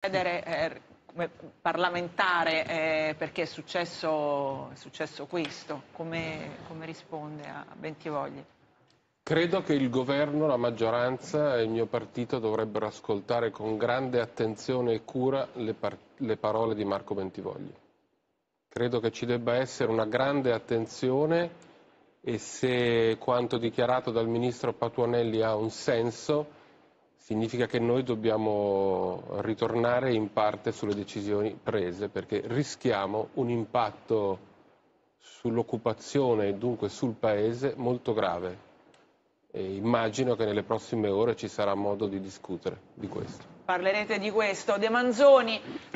chiedere eh, come parlamentare eh, perché è successo, è successo questo, come, come, risponde a Bentivogli? Credo che il governo, la maggioranza e il mio partito dovrebbero ascoltare con grande attenzione e cura le, par le parole di Marco Bentivogli. Credo che ci debba essere una grande attenzione e se quanto dichiarato dal ministro Patuanelli ha un senso, significa che noi dobbiamo ritornare in parte sulle decisioni prese perché rischiamo un impatto sull'occupazione e dunque sul Paese molto grave. E immagino che nelle prossime ore ci sarà modo di discutere di questo. Parlerete di questo. De Manzoni...